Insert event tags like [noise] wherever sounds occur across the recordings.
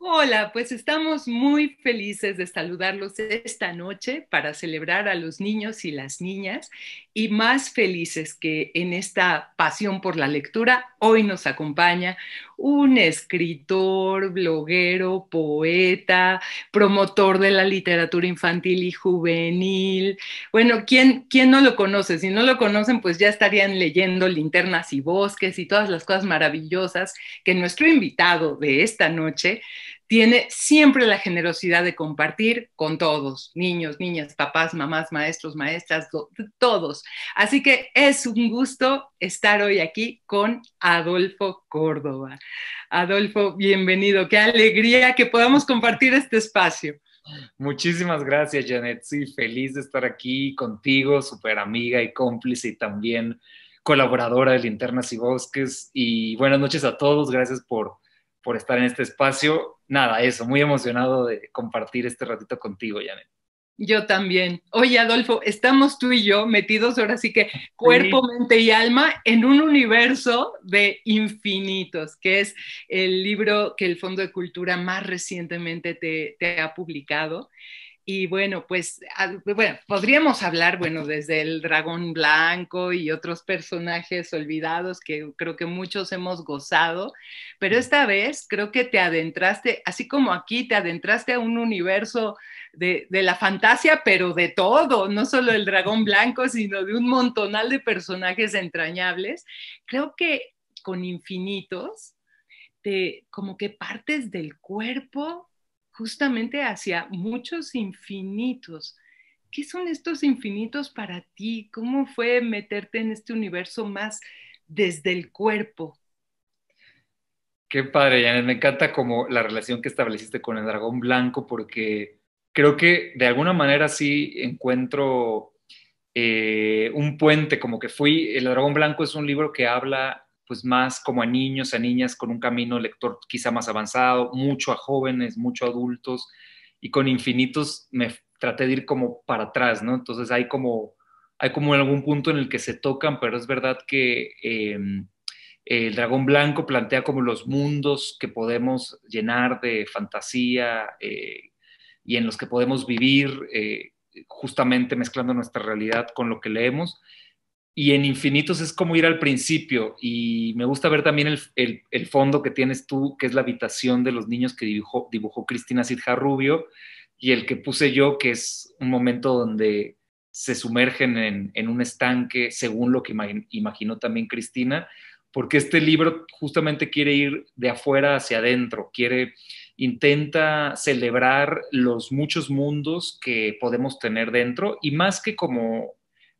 Hola, pues estamos muy felices de saludarlos esta noche para celebrar a los niños y las niñas y más felices que en esta pasión por la lectura hoy nos acompaña un escritor, bloguero, poeta, promotor de la literatura infantil y juvenil. Bueno, ¿quién, no lo conoce? Si no lo conocen, pues ya estarían leyendo Linternas y Bosques y todas las cosas maravillosas que nuestro invitado de esta noche tiene siempre la generosidad de compartir con todos, niños, niñas, papás, mamás, maestros, maestras, todos. Así que es un gusto estar hoy aquí con Adolfo Córdoba. Adolfo, bienvenido. Qué alegría que podamos compartir este espacio. Muchísimas gracias, Janet. Sí, feliz de estar aquí contigo, súper amiga y cómplice y también colaboradora de Linternas y Bosques. Y buenas noches a todos. Gracias por por estar en este espacio. Nada, eso, muy emocionado de compartir este ratito contigo, Janet. Yo también. Oye, Adolfo, estamos tú y yo metidos ahora sí que cuerpo, mente y alma en un universo de infinitos, que es el libro que el Fondo de Cultura más recientemente te ha publicado. Y bueno, pues ah, bueno, podríamos hablar, bueno, desde el dragón blanco y otros personajes olvidados que creo que muchos hemos gozado, pero esta vez creo que te adentraste, así como aquí, te adentraste a un universo de, la fantasía, pero de todo, no solo el dragón blanco, sino de un montonal de personajes entrañables. Creo que con infinitos, te, como que partes del cuerpo justamente hacia muchos infinitos. ¿Qué son estos infinitos para ti? ¿Cómo fue meterte en este universo más desde el cuerpo? Qué padre, Janet. Me encanta como la relación que estableciste con el dragón blanco porque creo que de alguna manera sí encuentro eh, un puente, como que fui, El dragón blanco es un libro que habla pues más como a niños, a niñas con un camino lector quizá más avanzado, mucho a jóvenes, mucho a adultos, y con infinitos me traté de ir como para atrás, ¿no? Entonces hay como, hay como algún punto en el que se tocan, pero es verdad que em, el dragón blanco plantea como los mundos que podemos llenar de fantasía eh, y en los que podemos vivir, eh, justamente mezclando nuestra realidad con lo que leemos y en infinitos es como ir al principio y me gusta ver también el, fondo que tienes tú, que es la habitación de los niños que dibujó, Cristina Sidja Rubio y el que puse yo, que es un momento donde se sumergen en, un estanque, según lo que imaginó también Cristina, porque este libro justamente quiere ir de afuera hacia adentro, quiere, intenta celebrar los muchos mundos que podemos tener dentro y más que como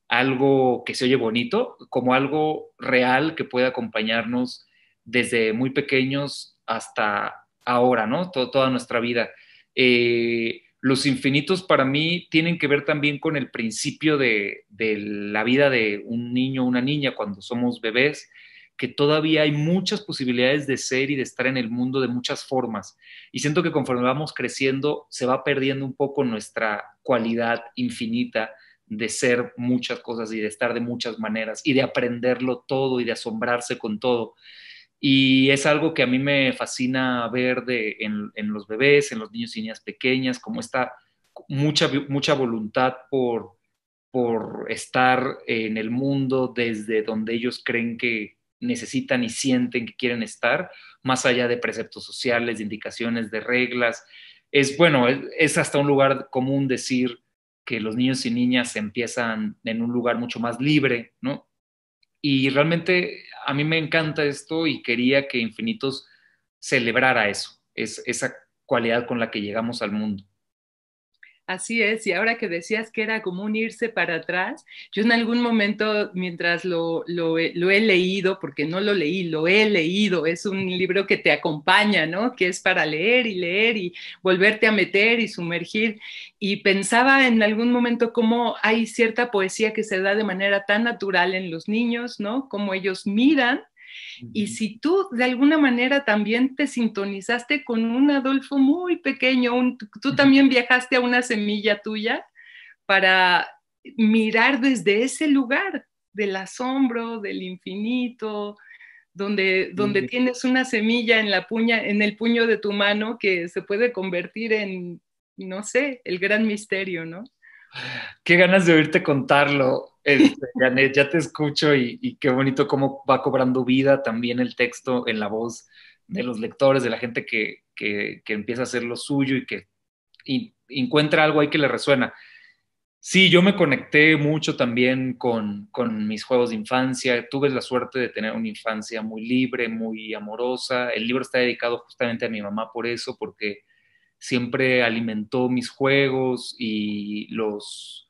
algo que se oye bonito, como algo real que puede acompañarnos desde muy pequeños hasta ahora, ¿no? toda nuestra vida. Eh, los infinitos para mí tienen que ver también con el principio de la vida de un niño o una niña cuando somos bebés, que todavía hay muchas posibilidades de ser y de estar en el mundo de muchas formas. Y siento que conforme vamos creciendo, se va perdiendo un poco nuestra cualidad infinita de ser muchas cosas y de estar de muchas maneras y de aprenderlo todo y de asombrarse con todo. Y es algo que a mí me fascina ver de, en, los bebés, en los niños y niñas pequeñas, como está mucha, mucha voluntad por, por estar en el mundo desde donde ellos creen que necesitan y sienten que quieren estar, más allá de preceptos sociales, de indicaciones, de reglas. Es bueno, es hasta un lugar común decir, que los niños y niñas empiezan en un lugar mucho más libre, ¿no? Y realmente a mí me encanta esto y quería que Infinitos celebrara eso, es, esa cualidad con la que llegamos al mundo. Así es, y ahora que decías que era un irse para atrás, yo en algún momento, mientras lo, he leído, porque no lo leí, lo he leído, es un libro que te acompaña, ¿no? Que es para leer y leer y volverte a meter y sumergir. Y pensaba en algún momento cómo hay cierta poesía que se da de manera tan natural en los niños, ¿no? Como ellos miran y si tú de alguna manera también te sintonizaste con un Adolfo muy pequeño, tú también viajaste a una semilla tuya para mirar desde ese lugar del asombro, del infinito, donde, donde tienes una semilla en, la puña, en el puño de tu mano que se puede convertir en, no sé, el gran misterio, ¿no? Qué ganas de oírte contarlo. Este, ya te escucho y, qué bonito cómo va cobrando vida también el texto en la voz de los lectores, de la gente que, que, empieza a hacer lo suyo y que encuentra algo ahí que le resuena. Sí, yo me conecté mucho también con, con, mis juegos de infancia. Tuve la suerte de tener una infancia muy libre, muy amorosa. El libro está dedicado justamente a mi mamá por eso, porque siempre alimentó mis juegos y los,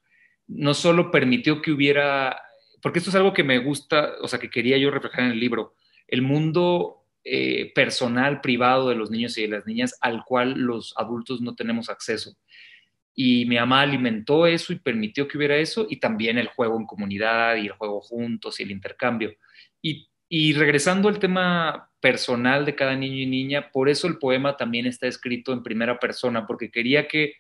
no solo permitió que hubiera, porque esto es algo que me gusta, o sea, que quería yo reflejar en el libro, el mundo eh, personal, privado de los niños y de las niñas al cual los adultos no tenemos acceso. Y mi mamá alimentó eso y permitió que hubiera eso, y también el juego en comunidad y el juego juntos y el intercambio. y regresando al tema personal de cada niño y niña, por eso el poema también está escrito en primera persona, porque quería que,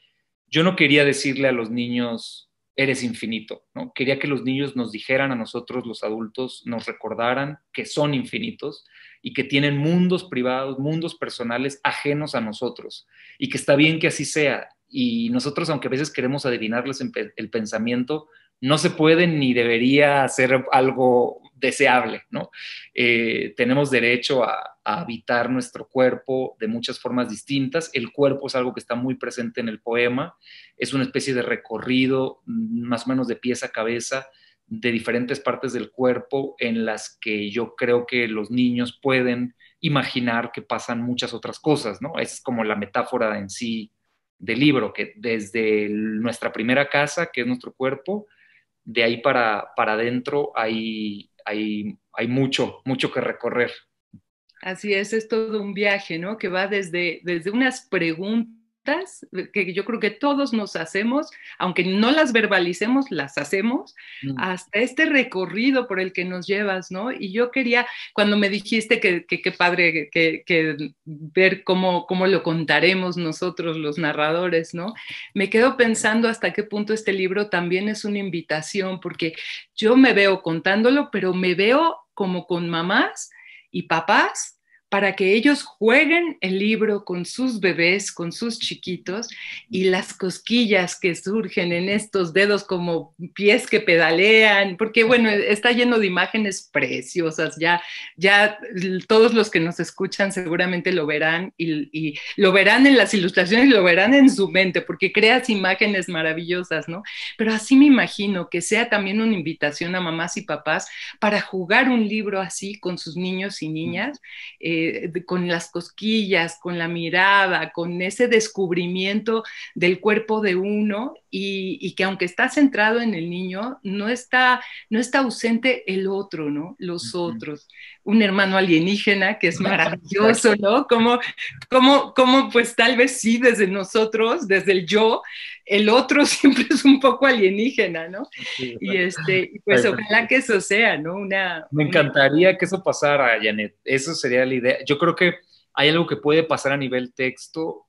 yo no quería decirle a los niños, eres infinito, ¿no? Quería que los niños nos dijeran a nosotros, los adultos, nos recordaran que son infinitos y que tienen mundos privados, mundos personales ajenos a nosotros y que está bien que así sea. Y nosotros, aunque a veces queremos adivinarles el pensamiento, no se puede ni debería hacer algo deseable, ¿no? Eh, tenemos derecho a, habitar nuestro cuerpo de muchas formas distintas. El cuerpo es algo que está muy presente en el poema, es una especie de recorrido mm, más o menos de pies a cabeza de diferentes partes del cuerpo en las que yo creo que los niños pueden imaginar que pasan muchas otras cosas, ¿no? es como la metáfora en sí del libro, que desde nuestra primera casa, que es nuestro cuerpo, de ahí para, para adentro hay, hay, mucho, mucho que recorrer. Así es, es todo un viaje, ¿no? Que va desde, desde unas preguntas eh, que yo creo que todos nos hacemos, aunque no las verbalicemos, las hacemos, mm. hasta este recorrido por el que nos llevas, ¿no? Y yo quería, cuando me dijiste que qué padre que, que, ver cómo, cómo lo contaremos nosotros los narradores, ¿no? Me quedo pensando hasta qué punto este libro también es una invitación, porque yo me veo contándolo, pero me veo como con mamás y papás para que ellos jueguen el libro con sus bebés, con sus chiquitos, y las cosquillas que surgen en estos dedos como pies que pedalean, porque bueno, está lleno de imágenes preciosas, ya, ya todos los que nos escuchan seguramente lo verán y, lo verán en las ilustraciones, lo verán en su mente, porque creas imágenes maravillosas, ¿no? Pero así me imagino que sea también una invitación a mamás y papás para jugar un libro así con sus niños y niñas. Eh, eh, con las cosquillas, con la mirada, con ese descubrimiento del cuerpo de uno y, que aunque está centrado en el niño, no está, no está ausente el otro, ¿no? Los otros. Un hermano alienígena que es maravilloso, ¿no? Como, como, como pues tal vez sí desde nosotros, desde el yo, el otro [laughs] siempre es un poco alienígena, ¿no? y este, pues ojalá que eso sea, ¿no? Una, me encantaría que eso pasara, Janet. Eso sería la idea. Yo creo que hay algo que puede pasar a nivel texto,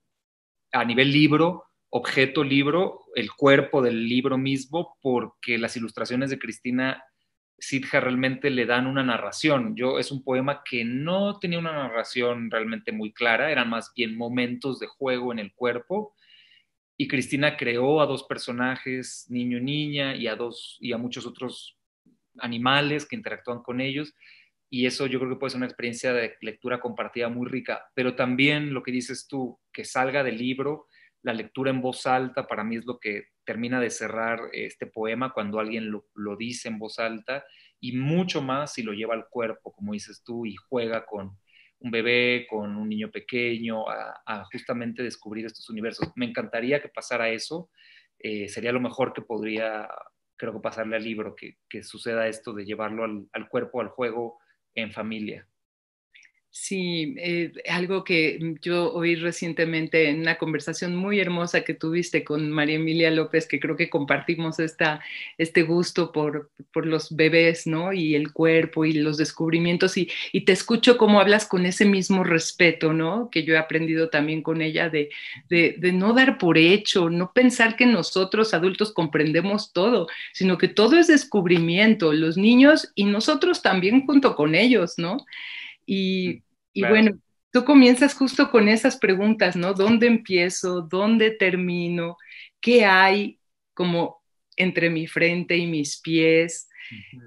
a nivel libro, objeto libro, el cuerpo del libro mismo, porque las ilustraciones de Cristina Sidja realmente le dan una narración. Yo es un poema que no tenía una narración realmente muy clara, eran más bien momentos de juego en el cuerpo y Cristina creó a dos personajes, niño niña, y a dos y a muchos otros animales que interactúan con ellos. Y eso yo creo que puede ser una experiencia de lectura compartida muy rica. Pero también lo que dices tú, que salga del libro, la lectura en voz alta, para mí es lo que termina de cerrar este poema cuando alguien lo dice en voz alta y mucho más si lo lleva al cuerpo, como dices tú, y juega con, un bebé, con un niño pequeño, a, justamente descubrir estos universos. Me encantaría que pasara eso. Eh, sería lo mejor que podría, creo que pasarle al libro, que, suceda esto de llevarlo al cuerpo, al juego, en familia. Sí, eh, algo que mm, yo oí recientemente en una conversación muy hermosa que tuviste con María Emilia López, que creo que compartimos esta, este gusto por, por los bebés, ¿no? Y el cuerpo y los descubrimientos. Y, y te escucho cómo hablas con ese mismo respeto, ¿no? Que yo he aprendido también con ella de, de, de no dar por hecho, no pensar que nosotros adultos comprendemos todo, sino que todo es descubrimiento, los niños y nosotros también junto con ellos, ¿no? Y mm. Y bueno, tú comienzas justo con esas preguntas, ¿no? ¿Dónde empiezo? ¿Dónde termino? ¿Qué hay como entre mi frente y mis pies?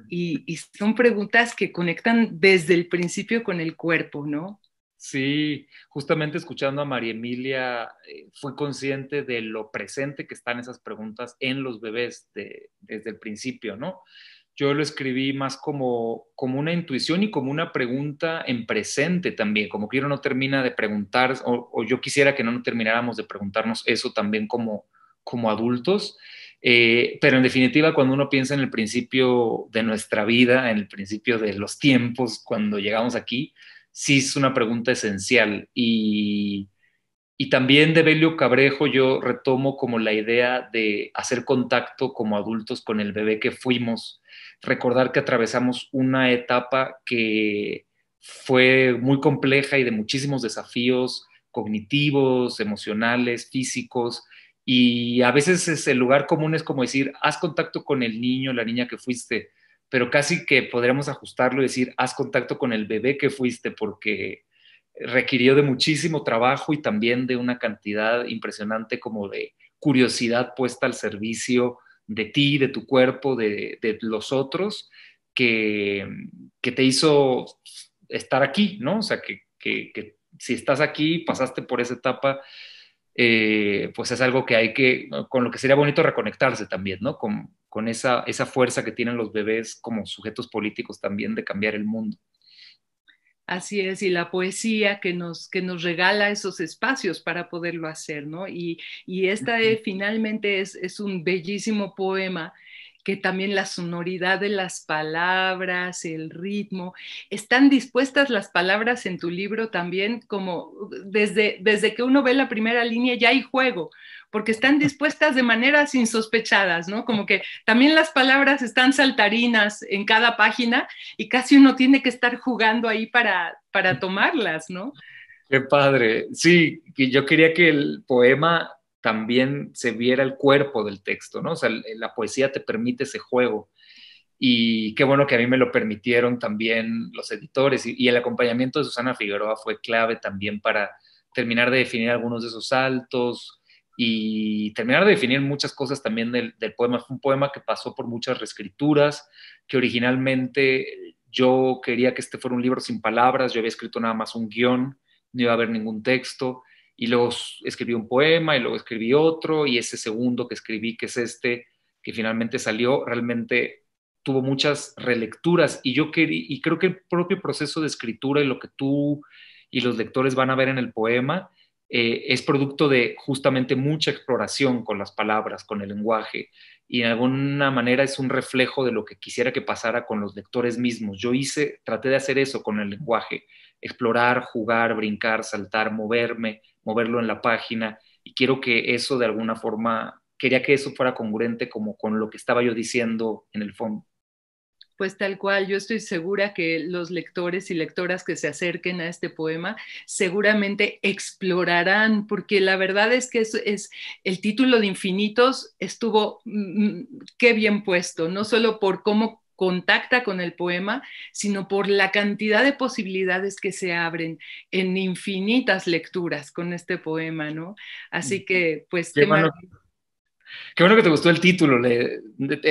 y, son preguntas que conectan desde el principio con el cuerpo, ¿no? Sí, justamente escuchando a María Emilia, eh, fui consciente de lo presente que están esas preguntas en los bebés desde el principio, ¿no? yo lo escribí más como, como una intuición y como una pregunta en presente también, como quiero no termina de preguntar, o, yo quisiera que no termináramos de preguntarnos eso también como, como adultos, eh, pero en definitiva cuando uno piensa en el principio de nuestra vida, en el principio de los tiempos, cuando llegamos aquí, sí es una pregunta esencial Y también de Belio Cabrejo yo retomo como la idea de hacer contacto como adultos con el bebé que fuimos recordar que atravesamos una etapa que fue muy compleja y de muchísimos desafíos cognitivos, emocionales, físicos, y a veces es el lugar común es como decir, haz contacto con el niño, la niña que fuiste, pero casi que podríamos ajustarlo y decir, haz contacto con el bebé que fuiste, porque requirió de muchísimo trabajo y también de una cantidad impresionante como de curiosidad puesta al servicio de ti, de tu cuerpo, de, de los otros, que, que, te hizo estar aquí, ¿no? O sea, que, que, si estás aquí, pasaste por esa etapa, eh, pues es algo que hay que, con lo que sería bonito reconectarse también, ¿no? Con, con esa, esa fuerza que tienen los bebés como sujetos políticos también de cambiar el mundo. Así es, y la poesía que nos, regala esos espacios para poderlo hacer, ¿no? Y, esta finalmente es un bellísimo poema que también la sonoridad de las palabras, el ritmo, están dispuestas las palabras en tu libro también como uh, desde, desde que uno ve la primera línea ya hay juego, porque están dispuestas de maneras insospechadas, ¿no? Como que también las palabras están saltarinas en cada página y casi uno tiene que estar jugando ahí para, para tomarlas, ¿no? Qué padre. Sí, yo quería que el poema también se viera el cuerpo del texto, ¿no? O sea, la poesía te permite ese juego. Y qué bueno que a mí me lo permitieron también los editores. Y, el acompañamiento de Susana Figueroa fue clave también para terminar de definir algunos de esos saltos y terminar de definir muchas cosas también del, del poema. Fue un poema que pasó por muchas reescrituras, que originalmente yo quería que este fuera un libro sin palabras, yo había escrito nada más un guión, no iba a haber ningún texto y luego escribí un poema y luego escribí otro y ese segundo que escribí, que es este, que finalmente salió, realmente tuvo muchas relecturas y yo y creo que el propio proceso de escritura y lo que tú y los lectores van a ver en el poema eh, es producto de justamente mucha exploración con las palabras, con el lenguaje y en alguna manera es un reflejo de lo que quisiera que pasara con los lectores mismos. Yo hice, traté de hacer eso con el lenguaje, explorar, jugar, brincar, saltar, moverme, moverlo en la página y quiero que eso de alguna forma, quería que eso fuera congruente como con lo que estaba yo diciendo en el fondo. Pues tal cual, yo estoy segura que los lectores y lectoras que se acerquen a este poema seguramente explorarán, porque la verdad es que es, el título de Infinitos estuvo mm, mm, qué bien puesto, no solo por cómo contacta con el poema, sino por la cantidad de posibilidades que se abren en infinitas lecturas con este poema, ¿no? Así que, pues... Qué, bueno, que te gustó el título.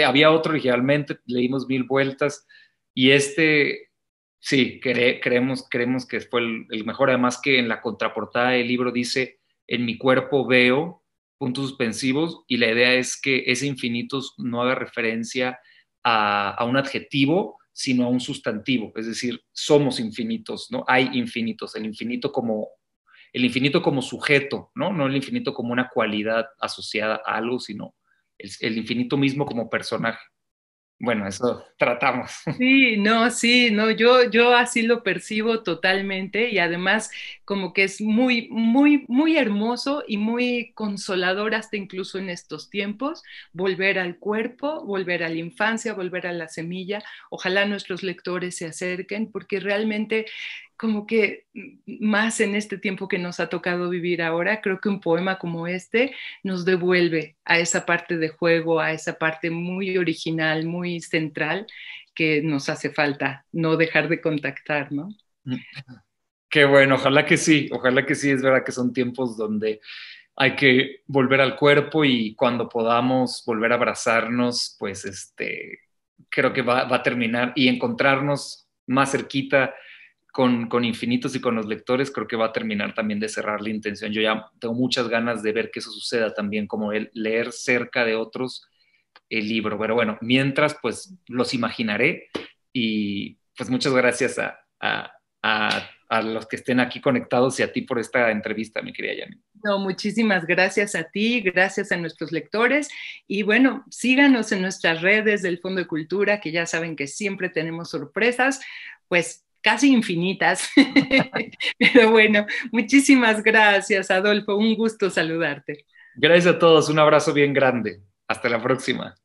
había otro originalmente, leímos mil vueltas y este... Sí, creemos, creemos que fue el, el mejor, además que en la contraportada del libro dice, en mi cuerpo veo puntos suspensivos y la idea es que ese infinitos no haga referencia a, un adjetivo, sino a un sustantivo, es decir, somos infinitos, ¿no? Hay infinitos, el infinito como el infinito como sujeto, ¿no? No el infinito como una cualidad asociada a algo, sino el infinito mismo como personaje. Bueno, eso tratamos. [laughs] Sí, no, sí, no, yo, yo así lo percibo totalmente y además como que es muy, muy, muy hermoso y muy consolador hasta incluso en estos tiempos, volver al cuerpo, volver a la infancia, volver a la semilla. Ojalá nuestros lectores se acerquen porque realmente como que más en este tiempo que nos ha tocado vivir ahora, creo que un poema como este nos devuelve a esa parte de juego, a esa parte muy original, muy central que nos hace falta, no dejar de contactar, ¿no? Mm. Qué bueno, ojalá que sí, ojalá que sí, es verdad que son tiempos donde hay que volver al cuerpo y cuando podamos volver a abrazarnos, pues este, creo que va, va a terminar y encontrarnos más cerquita con, con, Infinitos y con los lectores, creo que va a terminar también de cerrar la intención. Yo ya tengo muchas ganas de ver que eso suceda también, como el leer cerca de otros el libro. Pero bueno, mientras, pues los imaginaré y pues muchas gracias a, a, a, a los que estén aquí conectados y a ti por esta entrevista, mi querida Yanni. No, muchísimas gracias a ti, gracias a nuestros lectores y bueno, síganos en nuestras redes del Fondo de Cultura, que ya saben que siempre tenemos sorpresas. Pues casi infinitas. [laughs] Pero bueno, muchísimas gracias, Adolfo. Un gusto saludarte. Gracias a todos. Un abrazo bien grande. Hasta la próxima.